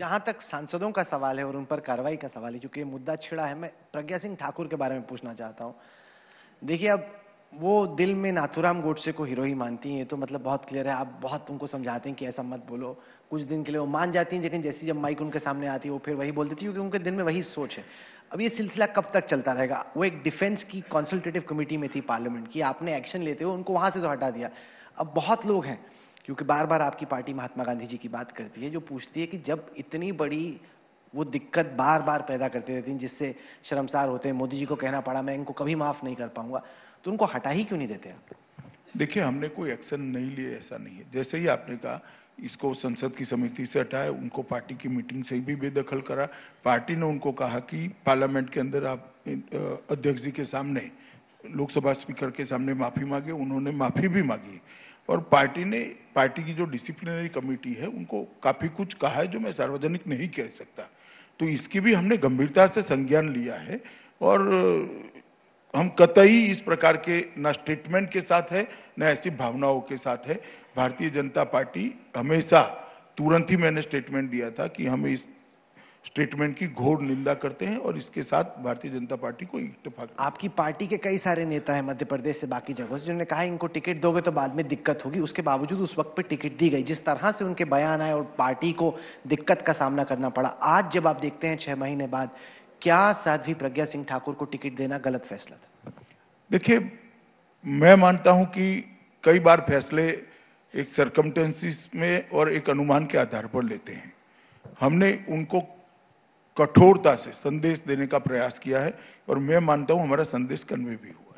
जहां तक सांसदों का सवाल है और उन पर कार्रवाई का सवाल है क्योंकि ये मुद्दा छिड़ा है मैं प्रज्ञा सिंह ठाकुर के बारे में पूछना चाहता हूँ देखिए अब वो दिल में नाथुराम गोडसे को हीरो ही मानती हैं तो मतलब बहुत क्लियर है आप बहुत उनको समझाते हैं कि ऐसा मत बोलो कुछ दिन के लिए वो मान जाती हैं लेकिन जैसी जब माइक उनके सामने आती है वो फिर वही बोल देती है क्योंकि उनके दिन में वही सोच है अब ये सिलसिला कब तक चलता रहेगा वो एक डिफेंस की कॉन्सल्टेटिव कमेटी में थी पार्लियामेंट की आपने एक्शन लेते हुए उनको वहाँ से तो हटा दिया अब बहुत लोग हैं क्योंकि बार बार आपकी पार्टी महात्मा गांधी जी की बात करती है जो पूछती है कि जब इतनी बड़ी वो दिक्कत बार बार पैदा करते रहती हैं जिससे शर्मसार होते हैं मोदी जी को कहना पड़ा मैं इनको कभी माफ़ नहीं कर पाऊंगा तो उनको हटा ही क्यों नहीं देते आप देखिए हमने कोई एक्शन नहीं लिए ऐसा नहीं है जैसे ही आपने कहा इसको संसद की समिति से हटाया उनको पार्टी की मीटिंग से भी बेदखल करा पार्टी ने उनको कहा कि पार्लियामेंट के अंदर आप अध्यक्ष जी के सामने लोकसभा स्पीकर के सामने माफ़ी मांगे उन्होंने माफ़ी भी मांगी और पार्टी ने पार्टी की जो डिसिप्लिनरी कमेटी है उनको काफ़ी कुछ कहा है जो मैं सार्वजनिक नहीं कह सकता तो इसकी भी हमने गंभीरता से संज्ञान लिया है और हम कतई इस प्रकार के न स्टेटमेंट के साथ है न ऐसी भावनाओं के साथ है भारतीय जनता पार्टी हमेशा तुरंत ही मैंने स्टेटमेंट दिया था कि हम इस स्टेटमेंट की घोर निंदा करते हैं और इसके साथ भारतीय जनता पार्टी को इतफाक आपकी पार्टी के कई सारे नेता हैं मध्य प्रदेश से बाकी जगहों से जिन्होंने कहा इनको टिकट दोगे तो बाद में दिक्कत होगी उसके बावजूद उस वक्त पे टिकट दी गई जिस तरह से उनके बयान आए और पार्टी को दिक्कत का सामना करना पड़ा आज जब आप देखते हैं छह महीने बाद क्या साध्वी प्रज्ञा सिंह ठाकुर को टिकट देना गलत फैसला था देखिए मैं मानता हूं कि कई बार फैसले एक सरकमटेंसिस में और एक अनुमान के आधार पर लेते हैं हमने उनको कठोरता से संदेश देने का प्रयास किया है और मैं मानता हूं हमारा संदेश कन्वे भी हुआ